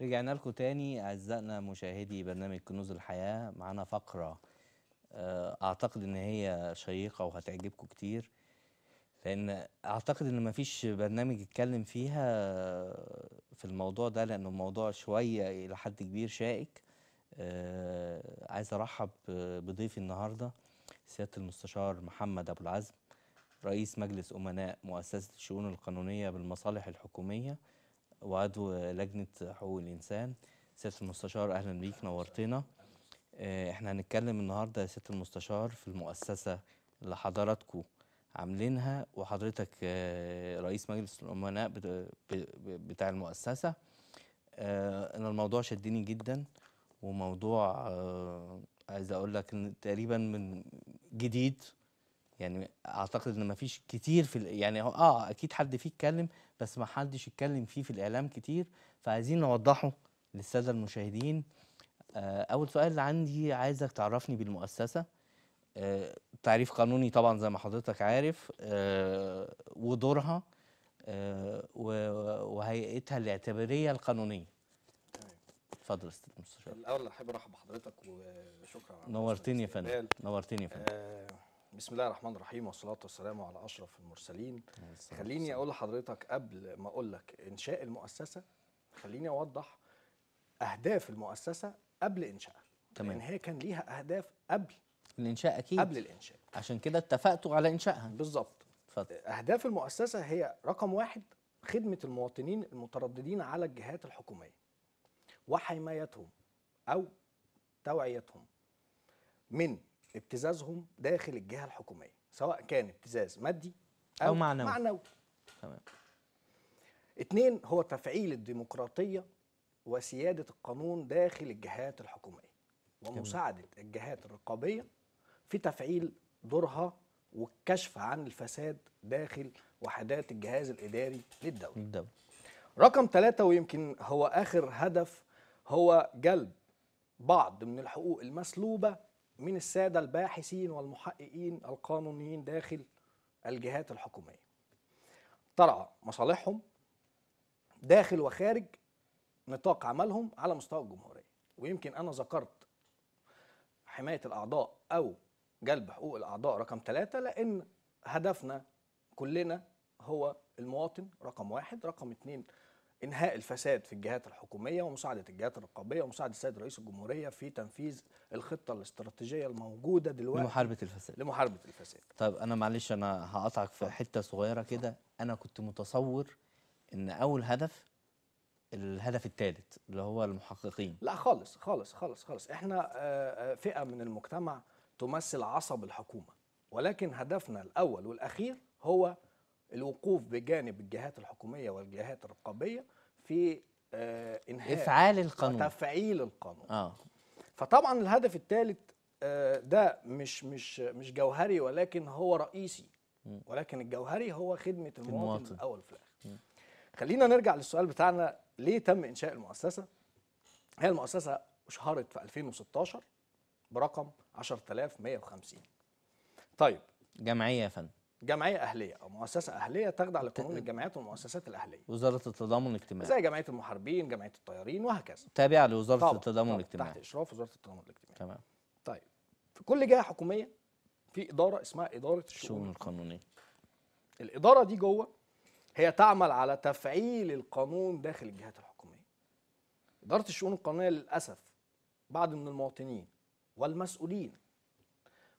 رجعنا لكم تاني أعزائنا مشاهدي برنامج كنوز الحياة معانا فقرة آه، أعتقد إن هي شيقة وهتعجبكم كتير لأن أعتقد إن مفيش برنامج اتكلم فيها آه، في الموضوع ده لان الموضوع شوية إلى حد كبير شائك آه، عايز أرحب بضيفي النهاردة سيادة المستشار محمد أبو العزم رئيس مجلس أمناء مؤسسة الشؤون القانونية بالمصالح الحكومية وعضو لجنه حقوق الانسان سياده المستشار اهلا بيك نورتنا آه، احنا هنتكلم النهارده يا سياده المستشار في المؤسسه اللي حضراتكم عاملينها وحضرتك آه، رئيس مجلس الامناء بتاع المؤسسه آه، انا الموضوع شدني جدا وموضوع عايز اقول لك ان تقريبا من جديد يعني اعتقد ان ما فيش كتير في يعني اه اكيد حد فيه اتكلم بس ما حدش اتكلم فيه في الاعلام كتير فعايزين نوضحه للساده المشاهدين آه اول سؤال عندي عايزك تعرفني بالمؤسسه آه تعريف قانوني طبعا زي ما حضرتك عارف آه ودورها آه، وهيئتها الاعتباريه القانونيه اتفضل يا استاذ مستشار الاول احب ارحب بحضرتك وشكرا نورتني يا فندم نورتني يا فندم بسم الله الرحمن الرحيم والصلاة والسلام على أشرف المرسلين خليني أقول لحضرتك قبل ما أقول لك إنشاء المؤسسة خليني أوضح أهداف المؤسسة قبل إنشائها تمام لأن هي كان ليها أهداف قبل الإنشاء أكيد قبل الإنشاء عشان كده اتفقتوا على إنشائها بالظبط أهداف المؤسسة هي رقم واحد خدمة المواطنين المترددين على الجهات الحكومية وحمايتهم أو توعيتهم من ابتزازهم داخل الجهه الحكوميه سواء كان ابتزاز مادي او, أو معنوي معنوي تمام اتنين هو تفعيل الديمقراطيه وسياده القانون داخل الجهات الحكوميه ومساعده الجهات الرقابيه في تفعيل دورها والكشف عن الفساد داخل وحدات الجهاز الاداري للدوله. الدولة. رقم ثلاثة ويمكن هو آخر هدف هو جلب بعض من الحقوق المسلوبة من السادة الباحثين والمحققين القانونيين داخل الجهات الحكومية ترعى مصالحهم داخل وخارج نطاق عملهم على مستوى الجمهورية ويمكن أنا ذكرت حماية الأعضاء أو جلب حقوق الأعضاء رقم ثلاثة لأن هدفنا كلنا هو المواطن رقم واحد رقم اثنين انهاء الفساد في الجهات الحكوميه ومساعده الجهات الرقابيه ومساعده السيد رئيس الجمهوريه في تنفيذ الخطه الاستراتيجيه الموجوده دلوقتي لمحاربه الفساد لمحاربه الفساد طيب انا معلش انا هقطعك في حته صغيره كده انا كنت متصور ان اول هدف الهدف الثالث اللي هو المحققين لا خالص خالص خالص خالص احنا آه، آه، فئه من المجتمع تمثل عصب الحكومه ولكن هدفنا الاول والاخير هو الوقوف بجانب الجهات الحكوميه والجهات الرقابيه في آه، انهاء افعال القانون تفعيل القانون اه فطبعا الهدف الثالث آه، ده مش مش مش جوهري ولكن هو رئيسي ولكن الجوهري هو خدمه المواطن, المواطن. الاول في الاخر خلينا نرجع للسؤال بتاعنا ليه تم انشاء المؤسسه هي المؤسسه اشهرت في 2016 برقم 10150 طيب جمعيه يا فندم جمعيه اهليه او مؤسسه اهليه تخضع لقانون الجمعيات والمؤسسات الاهليه وزاره التضامن الاجتماعي زي جمعيه المحاربين جمعيه الطيارين وهكذا تابعه لوزاره طبعًا التضامن طبعًا الاجتماعي تحت اشراف وزاره التضامن الاجتماعي تمام طيب في كل جهه حكوميه في اداره اسمها اداره الشؤون القانونيه الاداره دي جوه هي تعمل على تفعيل القانون داخل الجهات الحكوميه اداره الشؤون القانونيه للاسف بعض من المواطنين والمسؤولين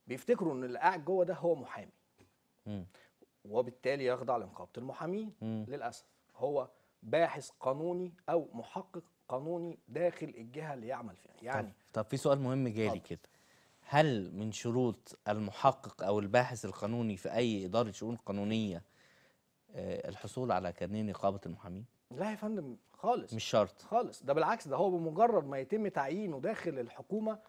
بيفتكروا ان اللي قاعد جوه ده هو محامي وبالتالي يخضع لنقابه المحامين م. للاسف هو باحث قانوني او محقق قانوني داخل الجهه اللي يعمل فيها يعني طب, طب في سؤال مهم جالي كده هل من شروط المحقق او الباحث القانوني في اي اداره شؤون قانونيه آه، الحصول على كارنيه نقابه المحامين لا يا فندم خالص مش شرط خالص ده بالعكس ده هو بمجرد ما يتم تعيينه داخل الحكومه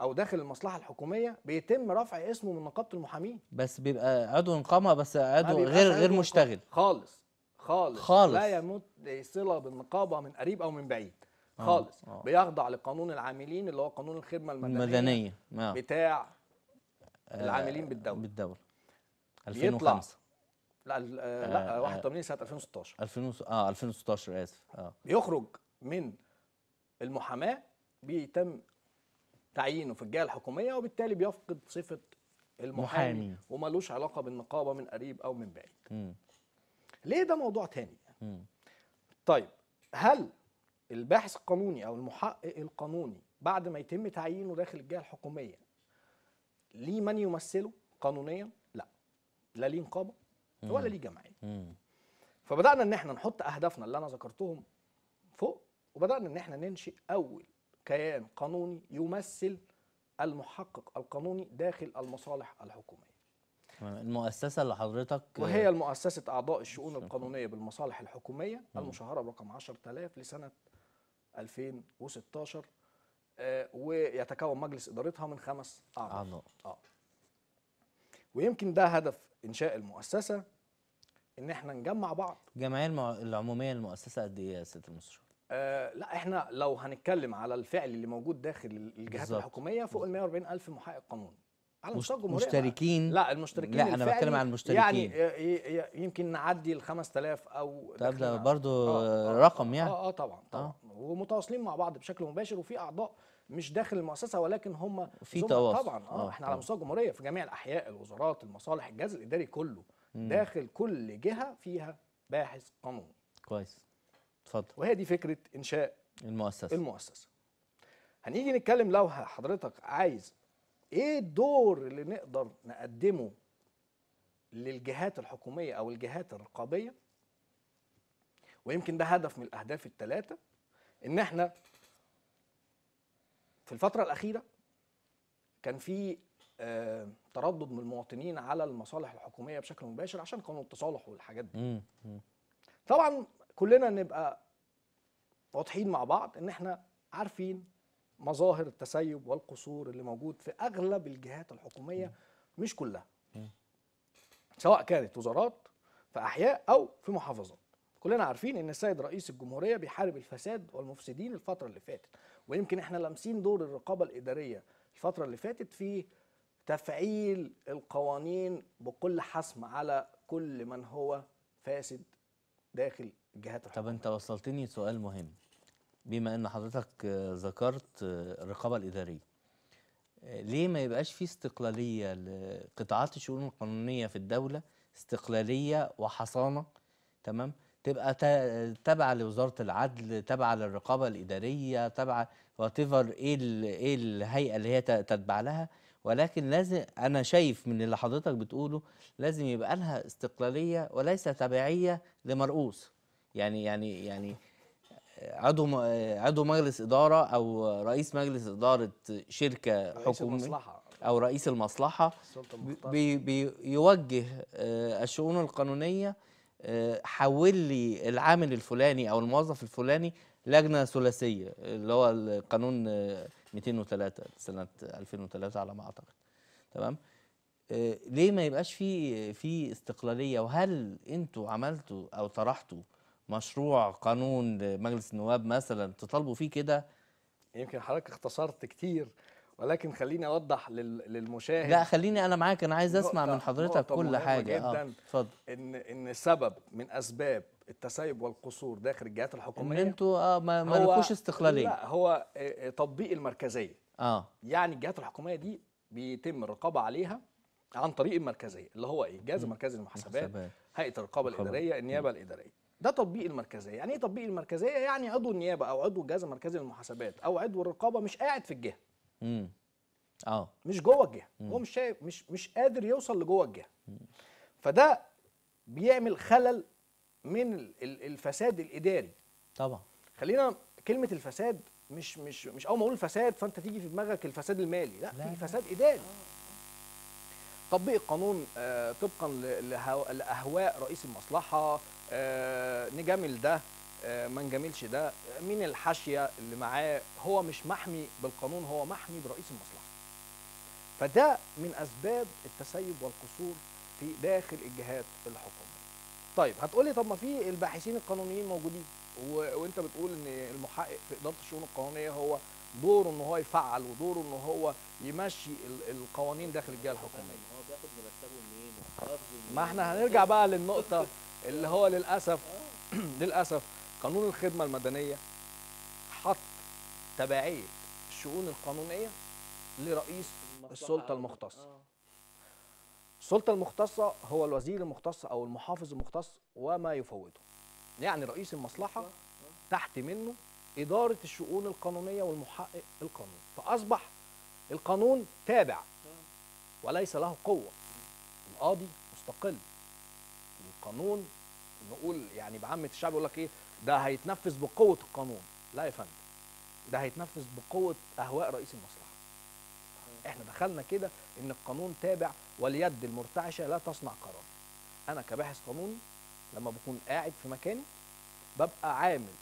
او داخل المصلحه الحكوميه بيتم رفع اسمه من نقابه المحامين بس بيبقى عضو انقامه بس عضو غير غير مشتغل خالص خالص خالص لا يمت صله بالنقابه من قريب او من بعيد آه، خالص آه. بيخضع لقانون العاملين اللي هو قانون الخدمه المدنيه المدنيه آه. بتاع آه العاملين بالدوله بالدوله 2005 لا آه لا 81 سنه 2016 2000 اه 2016 اسف اه بيخرج من المحاماه بيتم تعيينه في الجهه الحكوميه وبالتالي بيفقد صفه المحامي ومالوش علاقه بالنقابه من قريب او من بعيد م. ليه ده موضوع تاني م. طيب هل الباحث القانوني او المحقق القانوني بعد ما يتم تعيينه داخل الجهه الحكوميه ليه من يمثله قانونيا لا لا ليه نقابه ولا ليه جمعيه فبدانا ان احنا نحط اهدافنا اللي انا ذكرتهم فوق وبدانا ان احنا ننشئ اول كيان قانوني يمثل المحقق القانوني داخل المصالح الحكوميه المؤسسه اللي حضرتك وهي المؤسسة اعضاء الشؤون القانونيه بالمصالح الحكوميه المشهره برقم 10000 لسنه 2016 آه، ويتكون مجلس ادارتها من خمس اعضاء اعضاء اه ويمكن ده هدف انشاء المؤسسه ان احنا نجمع بعض جمعيه العموميه للمؤسسه قد ايه يا سياده المستشار آه، لا احنا لو هنتكلم على الفعل اللي موجود داخل الجهات بالزبط. الحكوميه فوق ال 140 الف محقق قانوني على مستوى الجمهوريه مشتركين لا المشتركين لا انا بتكلم عن المشتركين يعني آه، يمكن نعدي ال 5000 او طب ده يعني. برضه آه،, آه رقم يعني اه اه طبعا طبعا آه. ومتواصلين مع بعض بشكل مباشر وفي اعضاء مش داخل المؤسسه ولكن هم في تواصل طبعا اه, آه احنا على مستوى الجمهوريه في جميع الاحياء الوزارات المصالح الجهاز الاداري كله م. داخل كل جهه فيها باحث قانوني كويس اتفضل وهي دي فكره انشاء المؤسسه المؤسسه هنيجي نتكلم لو حضرتك عايز ايه الدور اللي نقدر نقدمه للجهات الحكوميه او الجهات الرقابيه ويمكن ده هدف من الاهداف الثلاثه ان احنا في الفتره الاخيره كان في آه، تردد من المواطنين على المصالح الحكوميه بشكل مباشر عشان قانون التصالح والحاجات دي طبعا كلنا نبقى واضحين مع بعض ان احنا عارفين مظاهر التسيب والقصور اللي موجود في اغلب الجهات الحكوميه مش كلها سواء كانت وزارات في احياء او في محافظات كلنا عارفين ان السيد رئيس الجمهوريه بيحارب الفساد والمفسدين الفتره اللي فاتت ويمكن احنا لامسين دور الرقابه الاداريه الفتره اللي فاتت في تفعيل القوانين بكل حسم على كل من هو فاسد داخل الجهات الحكومية. طب انت وصلتني سؤال مهم بما ان حضرتك ذكرت الرقابه الاداريه ليه ما يبقاش في استقلاليه لقطاعات الشؤون القانونيه في الدوله استقلاليه وحصانه تمام تبقى تابعه لوزاره العدل تابعه للرقابه الاداريه تابعه وات ايه ايه الهيئه اللي هي تتبع لها ولكن لازم انا شايف من اللي حضرتك بتقوله لازم يبقى لها استقلاليه وليس تبعيه لمرؤوس يعني يعني يعني عضو عضو مجلس اداره او رئيس مجلس اداره شركه حكوميه او رئيس المصلحه بيوجه آه، الشؤون القانونيه آه، حول لي العامل الفلاني او الموظف الفلاني لجنه ثلاثيه اللي هو القانون 203 آه، سنه 2003 على ما اعتقد تمام ليه ما يبقاش في في استقلاليه وهل انتوا عملتوا او طرحتوا مشروع قانون مجلس النواب مثلا تطالبوا فيه كده يمكن حضرتك اختصرت كتير ولكن خليني اوضح للمشاهد لا خليني انا معاك انا عايز اسمع من حضرتك كل حاجه آه، جدا اتفضل آه. ان ان سبب من اسباب التسيب والقصور داخل الجهات الحكوميه ان انتوا اه ما مالكوش استقلاليه لا هو آه، تطبيق المركزيه اه يعني الجهات الحكوميه دي بيتم الرقابه عليها عن طريق المركزيه اللي هو ايه؟ الجهاز المركزي للمحاسبات هيئه الرقابه الاداريه النيابه الاداريه ده تطبيق المركزيه يعني ايه تطبيق المركزيه يعني عضو النيابه او عضو الجهاز المركزي للمحاسبات او عضو الرقابه مش قاعد في الجهه امم اه مش جوه الجهه مم. هو مش شايف مش مش قادر يوصل لجوه الجهه مم. فده بيعمل خلل من الفساد الاداري طبعا خلينا كلمه الفساد مش مش مش اول ما اقول فساد فانت تيجي في دماغك الفساد المالي لا, لا في فساد اداري تطبيق القانون آه، طبقا لاهواء رئيس المصلحه آه، نجامل ده آه، ما نجاملش ده مين الحاشيه اللي معاه هو مش محمي بالقانون هو محمي برئيس المصلحه فده من اسباب التسيب والقصور في داخل الجهات الحكوميه طيب هتقولي طب ما في الباحثين القانونيين موجودين و... وانت بتقول ان المحقق في اداره الشؤون القانونيه هو دوره ان هو يفعل ودوره ان هو يمشي ال... القوانين داخل الجهه الحكوميه ما احنا هنرجع بقى للنقطه اللي هو للاسف للاسف قانون الخدمه المدنيه حط تبعيه الشؤون القانونيه لرئيس السلطه المختصه السلطه المختصه هو الوزير المختص او المحافظ المختص وما يفوته يعني رئيس المصلحه تحت منه اداره الشؤون القانونيه والمحقق القانوني فاصبح القانون تابع وليس له قوه القاضي مستقل قانون نقول يعني بعامه الشعب يقول لك ايه ده هيتنفذ بقوه القانون لا يا فندم ده هيتنفذ بقوه اهواء رئيس المصلحه احنا دخلنا كده ان القانون تابع واليد المرتعشه لا تصنع قرار انا كباحث قانوني لما بكون قاعد في مكاني ببقى عامل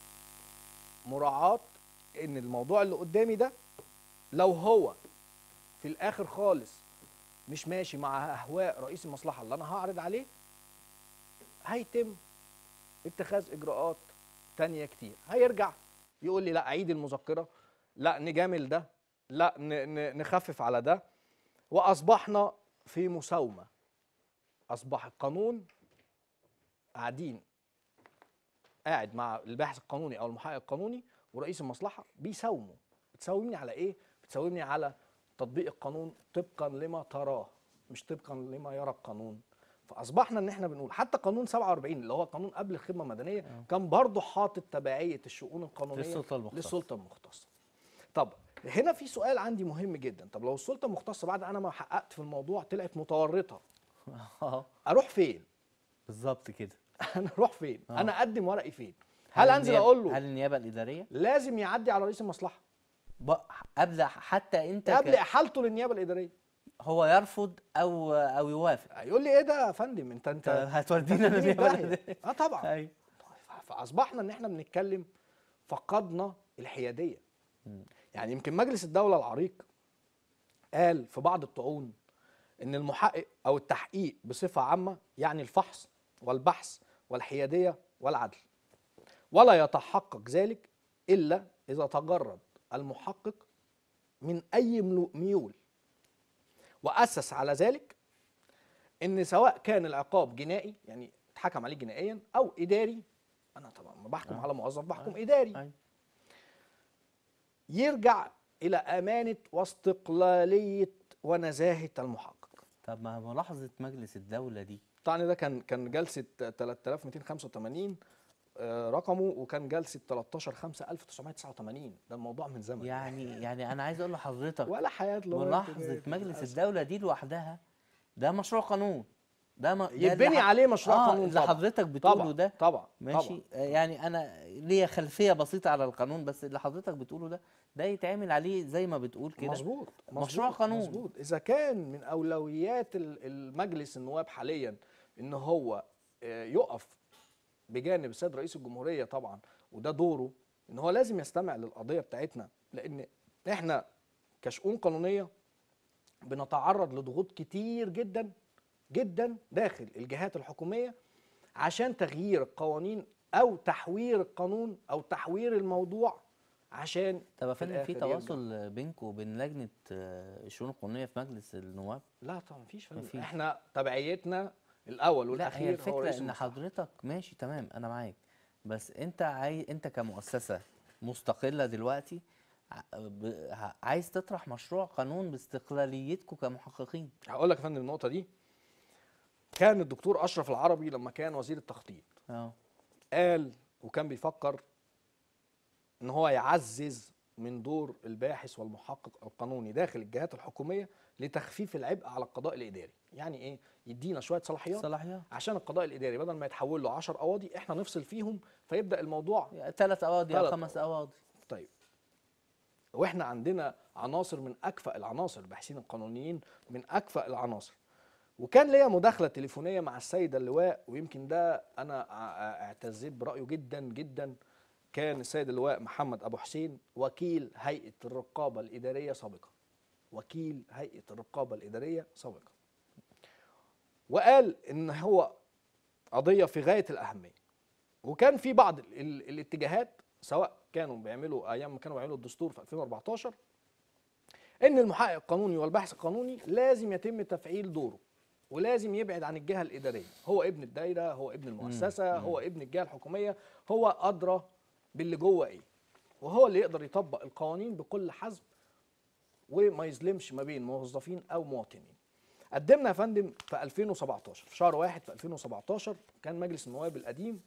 مراعاه ان الموضوع اللي قدامي ده لو هو في الاخر خالص مش ماشي مع اهواء رئيس المصلحه اللي انا هعرض عليه هيتم اتخاذ اجراءات تانية كتير هيرجع يقول لي لا اعيد المذكره لا نجامل ده لا نخفف على ده واصبحنا في مساومه اصبح القانون قاعدين قاعد مع الباحث القانوني او المحقق القانوني ورئيس المصلحه بيساوموا بتساومني على ايه بتساومني على تطبيق القانون طبقا لما تراه مش طبقا لما يرى القانون فاصبحنا ان احنا بنقول حتى قانون 47 اللي هو قانون قبل الخدمه المدنيه أوه. كان برضه حاطط تبعيه الشؤون القانونيه للسلطه المختصه للسلطه المختصه طب هنا في سؤال عندي مهم جدا طب لو السلطه المختصه بعد انا ما حققت في الموضوع طلعت متورطه آه. اروح فين بالظبط كده انا اروح فين أوه. انا اقدم ورقي فين هل, هل انزل اقول له هل النيابه الاداريه لازم يعدي على رئيس المصلحه قبل حتى انت قبل احالته للنيابه الاداريه هو يرفض او او يوافق هيقول لي ايه ده يا فندم انت انت هتودينا انا إيه؟ اه طبعا أيوه. فاصبحنا ان احنا بنتكلم فقدنا الحياديه يعني يمكن مجلس الدوله العريق قال في بعض الطعون ان المحقق او التحقيق بصفه عامه يعني الفحص والبحث والحياديه والعدل ولا يتحقق ذلك الا اذا تجرد المحقق من اي ميول وأسس على ذلك إن سواء كان العقاب جنائي يعني اتحكم عليه جنائيا أو إداري أنا طبعا ما بحكم آه. على موظف بحكم آه. إداري آه. يرجع إلى أمانة واستقلالية ونزاهة المحقق طب ما ملاحظة مجلس الدولة دي طبعا ده كان كان جلسة 3285 آه، رقمه وكان جلسه 13 5 1989 ده الموضوع من زمن يعني يعني انا عايز اقول لحضرتك ولا حياه ملاحظه مجلس الدوله دي لوحدها ده مشروع قانون ده ما يتبني عليه مشروع آه قانون اللي حضرتك بتقوله طبعًا ده طبعا ماشي طبعًا آه، يعني انا ليا خلفيه بسيطه على القانون بس اللي حضرتك بتقوله ده ده يتعمل عليه زي ما بتقول كده مظبوط مشروع قانون مظبوط اذا كان من اولويات المجلس النواب حاليا ان هو آه، يقف بجانب السيد رئيس الجمهوريه طبعا وده دوره ان هو لازم يستمع للقضيه بتاعتنا لان احنا كشؤون قانونيه بنتعرض لضغوط كتير جدا جدا داخل الجهات الحكوميه عشان تغيير القوانين او تحوير القانون او تحوير الموضوع عشان طب يا فندم في تواصل بينكم وبين لجنه آه، الشؤون القانونيه في مجلس النواب؟ لا طبعا مفيش فندم احنا تبعيتنا الاول والاخير لا هي الفكره هو ان حضرتك ماشي تمام انا معاك بس انت عاي... انت كمؤسسه مستقله دلوقتي عايز تطرح مشروع قانون باستقلاليتكم كمحققين هقول لك يا فندم النقطه دي كان الدكتور اشرف العربي لما كان وزير التخطيط اه قال وكان بيفكر ان هو يعزز من دور الباحث والمحقق القانوني داخل الجهات الحكوميه لتخفيف العبء على القضاء الاداري يعني ايه يدينا شويه صلاحيات صلاحيات عشان القضاء الاداري بدل ما يتحول له 10 قواضي احنا نفصل فيهم فيبدا الموضوع ثلاث قواضي او خمس قواضي طيب واحنا عندنا عناصر من اكفأ العناصر الباحثين القانونيين من اكفأ العناصر وكان ليا مداخله تليفونيه مع السيده اللواء ويمكن ده انا اعتزيت برايه جدا جدا كان السيد اللواء محمد ابو حسين وكيل هيئه الرقابه الاداريه سابقا وكيل هيئه الرقابه الاداريه سابقا وقال ان هو قضيه في غايه الاهميه وكان في بعض الاتجاهات سواء كانوا بيعملوا ايام ما كانوا بيعملوا الدستور في 2014 ان المحقق القانوني والباحث القانوني لازم يتم تفعيل دوره ولازم يبعد عن الجهه الاداريه هو ابن الدايره هو ابن المؤسسه هو ابن الجهه الحكوميه هو ادرى باللي جوه ايه وهو اللي يقدر يطبق القوانين بكل حزم وما يظلمش ما بين موظفين او مواطنين قدمنا يا فندم في 2017 في شهر واحد في 2017 كان مجلس النواب القديم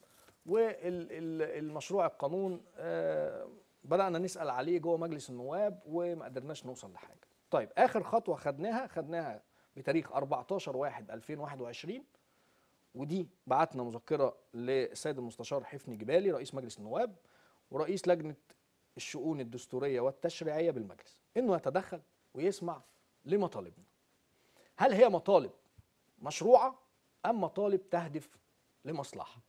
والمشروع القانون آه، بدأنا نسأل عليه جوه مجلس النواب وما قدرناش نوصل لحاجة طيب آخر خطوة خدناها خدناها بتاريخ 14 واحد 2021 ودي بعتنا مذكرة للسيد المستشار حفني جبالي رئيس مجلس النواب ورئيس لجنة الشؤون الدستوريه والتشريعيه بالمجلس انه يتدخل ويسمع لمطالبنا هل هي مطالب مشروعه ام مطالب تهدف لمصلحه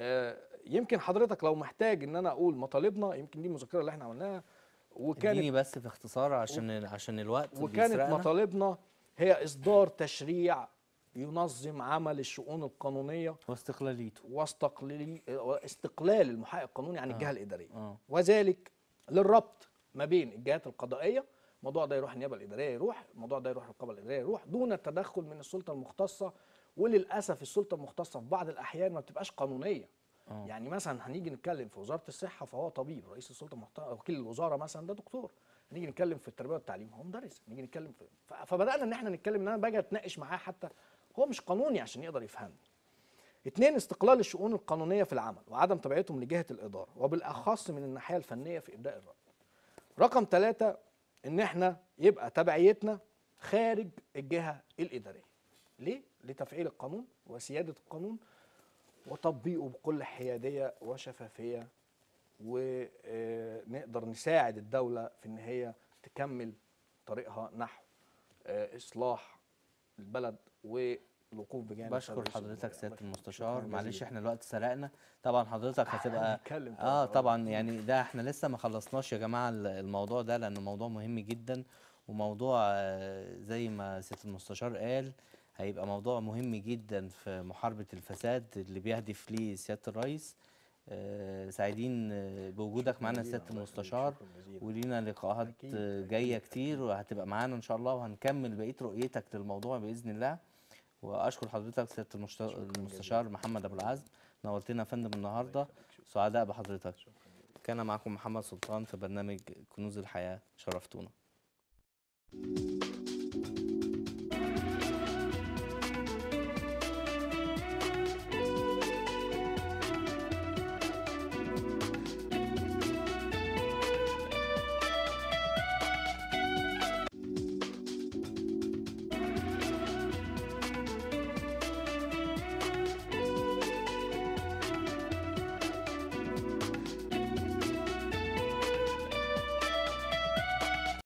آه يمكن حضرتك لو محتاج ان انا اقول مطالبنا يمكن دي المذكره اللي احنا عملناها وكانت اديني بس في اختصار عشان و... عشان الوقت وكانت مطالبنا هي اصدار تشريع ينظم عمل الشؤون القانونيه واستقلاليته واستقلال المحقق القانوني عن آه. الجهه الاداريه آه. وذلك للربط ما بين الجهات القضائيه الموضوع ده يروح النيابه الاداريه يروح الموضوع ده يروح الرقابه الاداريه يروح دون التدخل من السلطه المختصه وللاسف السلطه المختصه في بعض الاحيان ما بتبقاش قانونيه أوه. يعني مثلا هنيجي نتكلم في وزاره الصحه فهو طبيب رئيس السلطه المحت... وكيل الوزاره مثلا ده دكتور هنيجي نتكلم في التربيه والتعليم هو مدرس هنيجي نتكلم في فبدانا ان احنا نتكلم ان انا باجي اتناقش معاه حتى هو مش قانوني عشان يقدر يفهمني اثنين استقلال الشؤون القانونية في العمل وعدم تبعيتهم لجهة الإدارة وبالأخص من الناحية الفنية في إبداء الرأي رقم ثلاثة إن إحنا يبقى تبعيتنا خارج الجهة الإدارية ليه؟ لتفعيل القانون وسيادة القانون وتطبيقه بكل حيادية وشفافية ونقدر آه، نساعد الدولة في إن هي تكمل طريقها نحو آه، إصلاح البلد و الوقوف بجانب بشكر حضرتك سياده المستشار معلش احنا الوقت سرقنا طبعا حضرتك هتبقى اه طبعا يعني ده احنا لسه ما خلصناش يا جماعه الموضوع ده لانه موضوع مهم جدا وموضوع آه، زي ما سياده المستشار قال هيبقى موضوع مهم جدا في محاربه الفساد اللي بيهدف ليه سياده الرئيس سعيدين بوجودك معانا سياده المستشار ولينا لقاءات جايه كتير وهتبقى معانا ان شاء الله وهنكمل بقيه رؤيتك للموضوع باذن الله واشكر حضرتك سياده المستشار محمد ابو العزم نورتنا يا فندم النهارده سعداء بحضرتك كان معكم محمد سلطان في برنامج كنوز الحياه شرفتونا